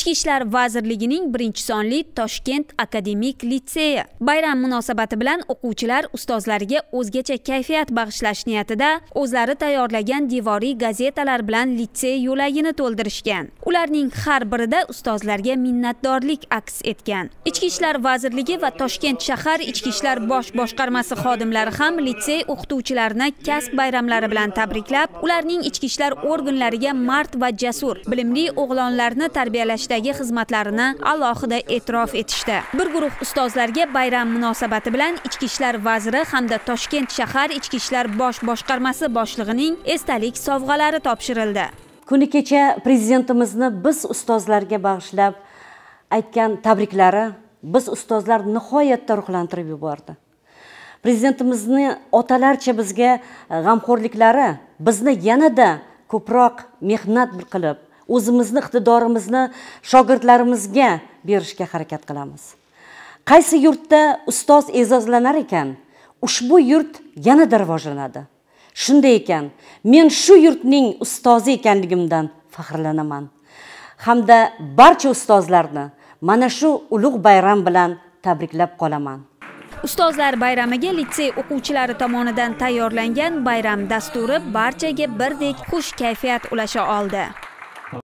ichki ishlar vazirligining birinchi sonli toshkent akademik litseyi bayram munosabati bilan o'quvchilar ustozlariga o'zgacha kayfiyat bag'ishlash niyatida o'zlari tayyorlagan devoriy gazetalar bilan litsey yo'lagini to'ldirishgan ularning har birida ustozlarga minnatdorlik aks etgan ichki ishlar vazirligi va toshkent shahar ichki ishlar bosh boshqarmasi xodimlari ham litsey o'qituvchilarini kasb bayramlari bilan tabriklab ularning ichki ishlar organlariga mard va jasur bilimli o'g'lonlarni tarbiyalashda qilishdagi xizmatlarini alohida e'tirof etishdi bir guruh ustozlarga bayram munosabati bilan ichki ishlar vaziri hamda toshkent shahar ichki ishlar bosh boshqarmasi boshlig'ining esdalik sovg'alari topshirildi kuni kecha prezidentimizni biz ustozlarga bag'ishlab aytgan tabriklari biz ustozlar nihoyatda ruhlantirib yubordi prezidentimizni otalarcha bizga g'amxo'rliklari bizni yanada ko'proq mehnat qilib o'zimizni iqtidorimizni shogirdlarimizga berishga harakat qilamiz qaysi yurtda ustoz e'zozlanar ekan ushbu yurt yanada rivojlanadi shunday ekan men shu yurtning ustozi ekanligimdan faxrlanaman hamda barcha ustozlarni mana shu ulug' bayram bilan tabriklab qolaman ustozlar bayramiga litsey o'quvchilari tomonidan tayyorlangan bayram dasturi barchaga birdek xush kayfiyat ulasha oldi